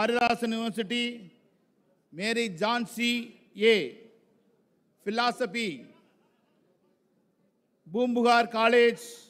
Haridas university मेरी Jhansi a philosophy बूमुगार college